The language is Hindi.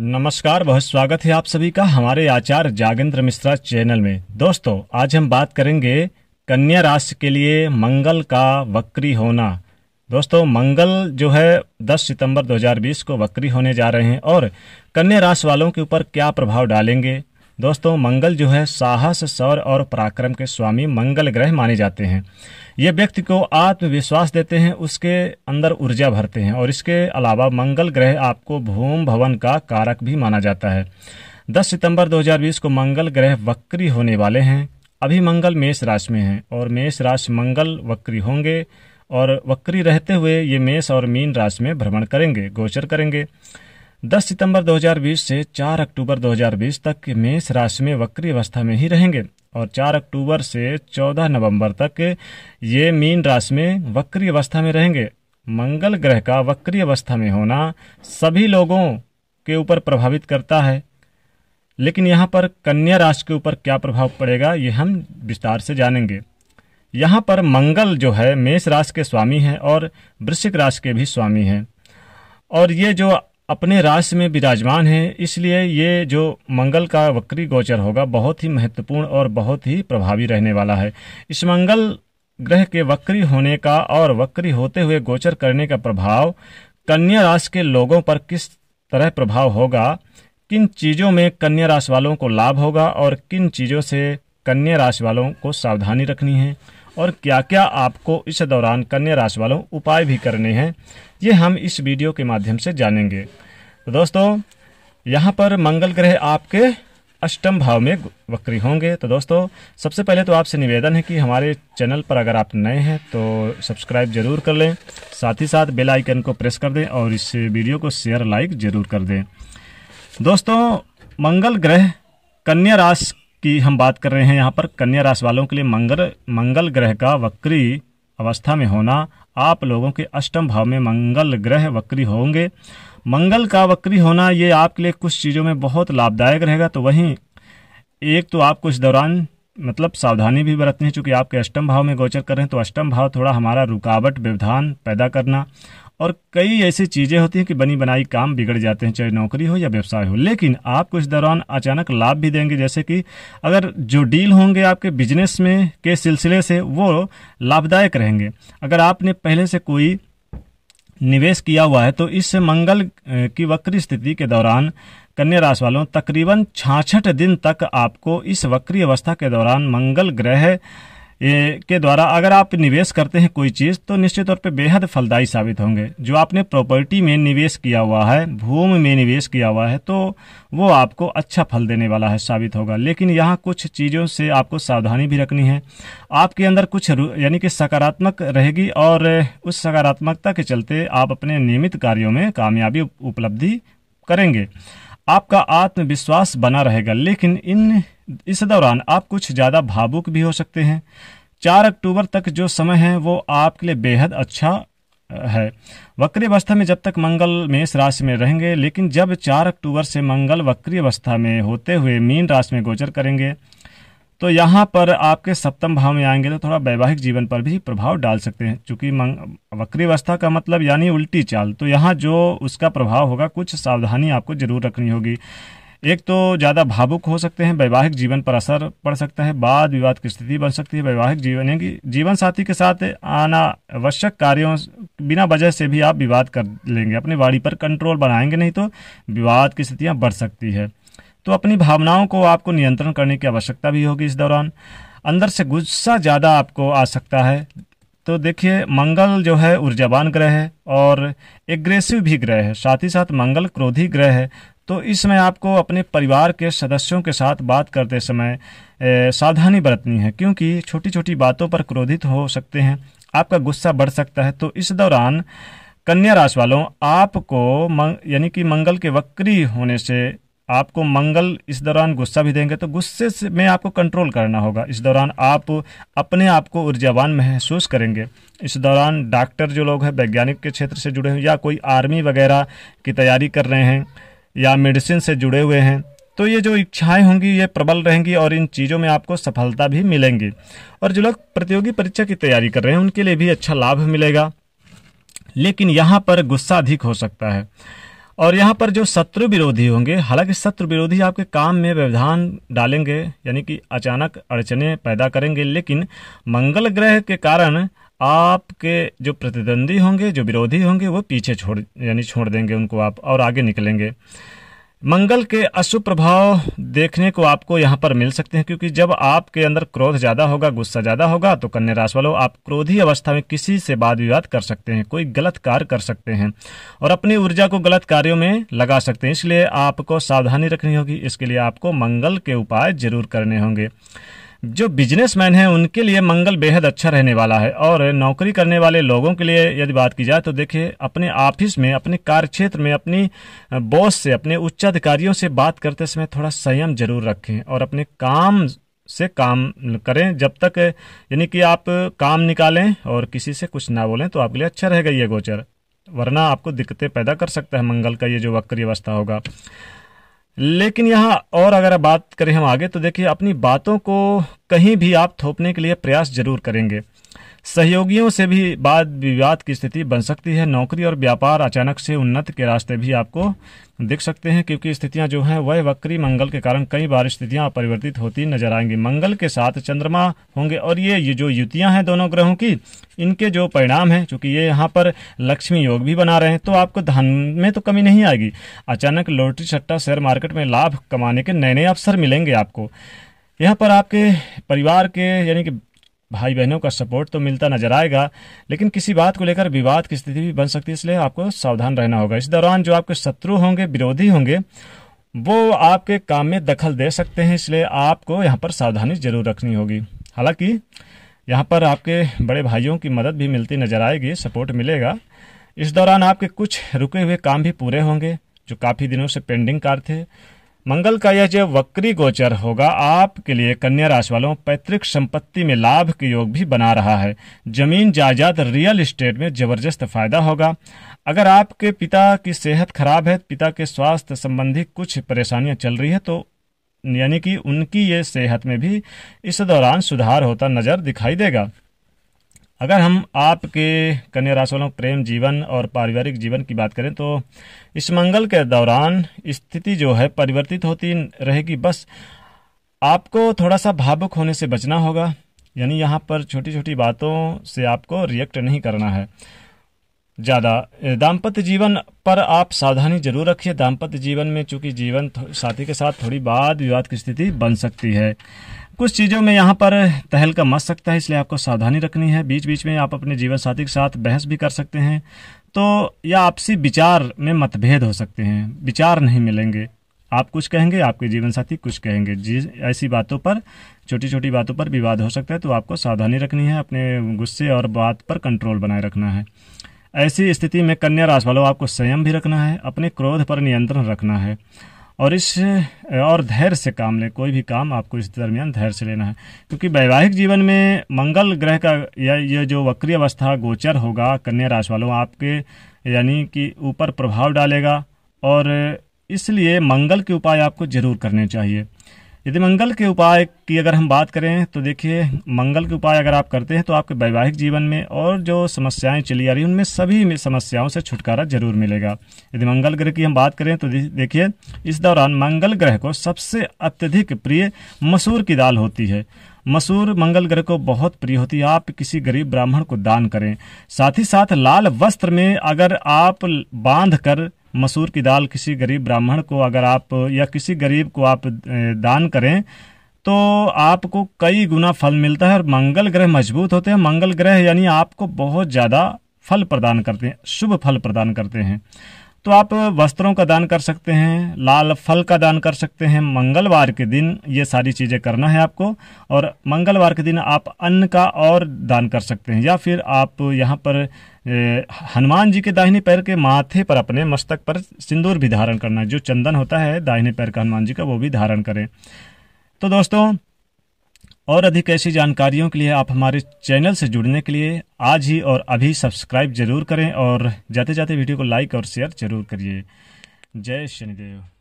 नमस्कार बहुत स्वागत है आप सभी का हमारे आचार्य जागेंद्र मिश्रा चैनल में दोस्तों आज हम बात करेंगे कन्या राशि के लिए मंगल का वक्री होना दोस्तों मंगल जो है 10 सितंबर 2020 को वक्री होने जा रहे हैं और कन्या राशि वालों के ऊपर क्या प्रभाव डालेंगे दोस्तों मंगल जो है साहस सौर और पराक्रम के स्वामी मंगल ग्रह माने जाते हैं ये व्यक्ति को आत्मविश्वास देते हैं उसके अंदर ऊर्जा भरते हैं और इसके अलावा मंगल ग्रह आपको भूम भवन का कारक भी माना जाता है 10 सितंबर 2020 को मंगल ग्रह वक्री होने वाले हैं अभी मंगल मेष राशि में हैं और मेष राशि मंगल वक्री होंगे और वक्री रहते हुए ये मेष और मीन राशि में भ्रमण करेंगे गोचर करेंगे दस सितंबर 2020 से 4 अक्टूबर 2020 तक मेष राशि में वक्री अवस्था में ही रहेंगे और 4 अक्टूबर से 14 नवंबर तक ये मीन राशि में वक्री अवस्था में रहेंगे मंगल ग्रह का वक्री अवस्था में होना सभी लोगों के ऊपर प्रभावित करता है लेकिन यहाँ पर कन्या राशि के ऊपर क्या प्रभाव पड़ेगा ये हम विस्तार से जानेंगे यहाँ पर मंगल जो है मेष राशि के स्वामी हैं और वृश्चिक राशि के भी स्वामी हैं और ये जो अपने राशि में विराजमान हैं इसलिए ये जो मंगल का वक्री गोचर होगा बहुत ही महत्वपूर्ण और बहुत ही प्रभावी रहने वाला है इस मंगल ग्रह के वक्री होने का और वक्री होते हुए गोचर करने का प्रभाव कन्या राशि के लोगों पर किस तरह प्रभाव होगा किन चीज़ों में कन्या राशि वालों को लाभ होगा और किन चीज़ों से कन्या राशि वालों को सावधानी रखनी है और क्या क्या आपको इस दौरान कन्या राशि वालों उपाय भी करने हैं ये हम इस वीडियो के माध्यम से जानेंगे तो दोस्तों यहाँ पर मंगल ग्रह आपके अष्टम भाव में वक्री होंगे तो दोस्तों सबसे पहले तो आपसे निवेदन है कि हमारे चैनल पर अगर आप नए हैं तो सब्सक्राइब जरूर कर लें साथ ही साथ बेल आइकन को प्रेस कर दें और इस वीडियो को शेयर लाइक जरूर कर दें दोस्तों मंगल ग्रह कन्या राशि की हम बात कर रहे हैं यहाँ पर कन्या राशि वालों के लिए मंगल मंगल ग्रह का वक्री अवस्था में होना आप लोगों के अष्टम भाव में मंगल ग्रह वक्री होंगे मंगल का वक्री होना ये आपके लिए कुछ चीज़ों में बहुत लाभदायक रहेगा तो वहीं एक तो आपको इस दौरान मतलब सावधानी भी बरतनी है चूँकि आपके अष्टम भाव में गोचर कर रहे हैं तो अष्टम भाव थोड़ा हमारा रुकावट व्यवधान पैदा करना और कई ऐसी चीजें होती हैं कि बनी बनाई काम बिगड़ जाते हैं चाहे नौकरी हो या व्यवसाय हो लेकिन आपको इस दौरान अचानक लाभ भी देंगे जैसे कि अगर जो डील होंगे आपके बिजनेस में के सिलसिले से वो लाभदायक रहेंगे अगर आपने पहले से कोई निवेश किया हुआ है तो इस मंगल की वक्री स्थिति के दौरान कन्या राशि वालों तकरीबन छाछठ दिन तक आपको इस वक्री अवस्था के दौरान मंगल ग्रह के द्वारा अगर आप निवेश करते हैं कोई चीज़ तो निश्चित तौर पर बेहद फलदायी साबित होंगे जो आपने प्रॉपर्टी में निवेश किया हुआ है भूमि में निवेश किया हुआ है तो वो आपको अच्छा फल देने वाला है साबित होगा लेकिन यहाँ कुछ चीज़ों से आपको सावधानी भी रखनी है आपके अंदर कुछ यानी कि सकारात्मक रहेगी और उस सकारात्मकता के चलते आप अपने नियमित कार्यों में कामयाबी उपलब्धि करेंगे आपका आत्मविश्वास बना रहेगा लेकिन इन इस दौरान आप कुछ ज़्यादा भावुक भी हो सकते हैं चार अक्टूबर तक जो समय है वो आपके लिए बेहद अच्छा है वक्री अवस्था में जब तक मंगल मेष राशि में रहेंगे लेकिन जब चार अक्टूबर से मंगल वक्री अवस्था में होते हुए मीन राशि में गोचर करेंगे तो यहाँ पर आपके सप्तम भाव में आएंगे तो थोड़ा वैवाहिक जीवन पर भी प्रभाव डाल सकते हैं चूंकि वक्री अवस्था का मतलब यानी उल्टी चाल तो यहाँ जो उसका प्रभाव होगा कुछ सावधानी आपको जरूर रखनी होगी एक तो ज़्यादा भावुक हो सकते हैं वैवाहिक जीवन पर असर पड़ सकता है वाद विवाद की स्थिति बन सकती है वैवाहिक जीवन यानी जीवन साथी के साथ आना आवश्यक कार्यों बिना वजह से भी आप विवाद कर लेंगे अपनी वाड़ी पर कंट्रोल बनाएंगे नहीं तो विवाद की स्थितियाँ बढ़ सकती है तो अपनी भावनाओं को आपको नियंत्रण करने की आवश्यकता भी होगी इस दौरान अंदर से गुस्सा ज़्यादा आपको आ सकता है तो देखिए मंगल जो है ऊर्जावान ग्रह है और एग्रेसिव भी ग्रह है साथ ही साथ मंगल क्रोधी ग्रह है तो इसमें आपको अपने परिवार के सदस्यों के साथ बात करते समय सावधानी बरतनी है क्योंकि छोटी छोटी बातों पर क्रोधित हो सकते हैं आपका गुस्सा बढ़ सकता है तो इस दौरान कन्या राशि वालों आपको यानी कि मंगल के वक्री होने से आपको मंगल इस दौरान गुस्सा भी देंगे तो गुस्से से में आपको कंट्रोल करना होगा इस दौरान आप अपने आप को ऊर्जावान महसूस करेंगे इस दौरान डॉक्टर जो लोग हैं वैज्ञानिक के क्षेत्र से जुड़े हैं या कोई आर्मी वगैरह की तैयारी कर रहे हैं या मेडिसिन से जुड़े हुए हैं तो ये जो इच्छाएं होंगी ये प्रबल रहेंगी और इन चीज़ों में आपको सफलता भी मिलेंगी और जो लोग प्रतियोगी परीक्षा की तैयारी कर रहे हैं उनके लिए भी अच्छा लाभ मिलेगा लेकिन यहाँ पर गुस्सा अधिक हो सकता है और यहाँ पर जो शत्रु विरोधी होंगे हालांकि शत्रु विरोधी आपके काम में व्यवधान डालेंगे यानी कि अचानक अड़चने पैदा करेंगे लेकिन मंगल ग्रह के कारण आपके जो प्रतिद्वंदी होंगे जो विरोधी होंगे वो पीछे छोड़ यानी छोड़ देंगे उनको आप और आगे निकलेंगे मंगल के अशुभ प्रभाव देखने को आपको यहाँ पर मिल सकते हैं क्योंकि जब आपके अंदर क्रोध ज़्यादा होगा गुस्सा ज़्यादा होगा तो कन्या राशि वालों आप क्रोधी अवस्था में किसी से वाद विवाद कर सकते हैं कोई गलत कार्य कर सकते हैं और अपनी ऊर्जा को गलत कार्यों में लगा सकते हैं इसलिए आपको सावधानी रखनी होगी इसके लिए आपको मंगल के उपाय जरूर करने होंगे जो बिजनेसमैन हैं उनके लिए मंगल बेहद अच्छा रहने वाला है और नौकरी करने वाले लोगों के लिए यदि बात की जाए तो देखिए अपने ऑफिस में अपने कार्यक्षेत्र में अपनी बॉस से अपने उच्चाधिकारियों से बात करते समय थोड़ा संयम जरूर रखें और अपने काम से काम करें जब तक यानी कि आप काम निकालें और किसी से कुछ ना बोलें तो आपके लिए अच्छा रहेगा ये गोचर वरना आपको दिक्कतें पैदा कर सकता है मंगल का ये जो वक्री अवस्था होगा लेकिन यहाँ और अगर बात करें हम आगे तो देखिए अपनी बातों को कहीं भी आप थोपने के लिए प्रयास जरूर करेंगे सहयोगियों से भी वाद विवाद की स्थिति बन सकती है नौकरी और व्यापार अचानक से उन्नत के रास्ते भी आपको दिख सकते हैं क्योंकि स्थितियां जो हैं वह वक्री मंगल के कारण कई बार स्थितियां परिवर्तित होती नजर आएंगी मंगल के साथ चंद्रमा होंगे और ये ये जो युतियां हैं दोनों ग्रहों की इनके जो परिणाम हैं चूंकि ये यहाँ पर लक्ष्मी योग भी बना रहे हैं तो आपको धन में तो कमी नहीं आएगी अचानक लॉटरी सट्टा शेयर मार्केट में लाभ कमाने के नए नए अवसर मिलेंगे आपको यहाँ पर आपके परिवार के यानी कि भाई बहनों का सपोर्ट तो मिलता नजर आएगा लेकिन किसी बात को लेकर विवाद की स्थिति भी बन सकती है इसलिए आपको सावधान रहना होगा इस दौरान जो आपके शत्रु होंगे विरोधी होंगे वो आपके काम में दखल दे सकते हैं इसलिए आपको यहाँ पर सावधानी जरूर रखनी होगी हालांकि यहाँ पर आपके बड़े भाइयों की मदद भी मिलती नजर आएगी सपोर्ट मिलेगा इस दौरान आपके कुछ रुके हुए काम भी पूरे होंगे जो काफ़ी दिनों से पेंडिंग कार्य थे मंगल का यह जो वक्री गोचर होगा आपके लिए कन्या राशि वालों पैतृक संपत्ति में लाभ के योग भी बना रहा है जमीन जायदाद रियल एस्टेट में जबरदस्त फायदा होगा अगर आपके पिता की सेहत खराब है पिता के स्वास्थ्य संबंधी कुछ परेशानियां चल रही है तो यानी कि उनकी ये सेहत में भी इस दौरान सुधार होता नजर दिखाई देगा अगर हम आपके कन्या राशि वालों प्रेम जीवन और पारिवारिक जीवन की बात करें तो इस मंगल के दौरान स्थिति जो है परिवर्तित होती रहेगी बस आपको थोड़ा सा भावुक होने से बचना होगा यानी यहाँ पर छोटी छोटी बातों से आपको रिएक्ट नहीं करना है ज़्यादा दाम्पत्य जीवन पर आप सावधानी जरूर रखिए दाम्पत्य जीवन में चूंकि जीवन साथी के साथ थोड़ी वाद विवाद की स्थिति बन सकती है कुछ चीज़ों में यहाँ पर तहलका मच सकता है इसलिए आपको सावधानी रखनी है बीच बीच में आप अपने जीवन साथी के साथ बहस भी कर सकते हैं तो या आपसी विचार में मतभेद हो सकते हैं विचार नहीं मिलेंगे आप कुछ कहेंगे आपके जीवन साथी कुछ कहेंगे जी ऐसी बातों पर छोटी छोटी बातों पर विवाद हो सकता है तो आपको सावधानी रखनी है अपने गुस्से और बात पर कंट्रोल बनाए रखना है ऐसी स्थिति में कन्या राशि वालों आपको संयम भी रखना है अपने क्रोध पर नियंत्रण रखना है और इस और धैर्य से काम लें कोई भी काम आपको इस दरमियान धैर्य से लेना है क्योंकि वैवाहिक जीवन में मंगल ग्रह का या ये जो वक्रीय अवस्था गोचर होगा कन्या राशि वालों आपके यानी कि ऊपर प्रभाव डालेगा और इसलिए मंगल के उपाय आपको जरूर करने चाहिए यदि मंगल के उपाय की अगर हम बात करें तो देखिए मंगल के उपाय अगर आप करते हैं तो आपके वैवाहिक जीवन में और जो समस्याएं चली आ रही उनमें सभी में समस्याओं से छुटकारा जरूर मिलेगा यदि मंगल ग्रह की हम बात करें तो देखिए इस दौरान मंगल ग्रह को सबसे अत्यधिक प्रिय मसूर की दाल होती है मसूर मंगल ग्रह को बहुत प्रिय होती है आप किसी गरीब ब्राह्मण को दान करें साथ ही साथ लाल वस्त्र में अगर आप बांध कर मसूर की दाल किसी गरीब ब्राह्मण को अगर आप या किसी गरीब को आप दान करें तो आपको कई गुना फल मिलता है और मंगल ग्रह मजबूत होते हैं मंगल ग्रह यानी आपको बहुत ज़्यादा फल प्रदान करते हैं शुभ फल प्रदान करते हैं तो आप वस्त्रों का दान कर सकते हैं लाल फल का दान कर सकते हैं मंगलवार के दिन ये सारी चीज़ें करना है आपको और मंगलवार के दिन आप अन्न का और दान कर सकते हैं या फिर आप यहाँ पर हनुमान जी के दाहिने पैर के माथे पर अपने मस्तक पर सिंदूर भी धारण करना जो चंदन होता है दाहिने पैर का हनुमान जी का वो भी धारण करें तो दोस्तों और अधिक ऐसी जानकारियों के लिए आप हमारे चैनल से जुड़ने के लिए आज ही और अभी सब्सक्राइब जरूर करें और जाते जाते वीडियो को लाइक और शेयर जरूर करिए जय शनिदेव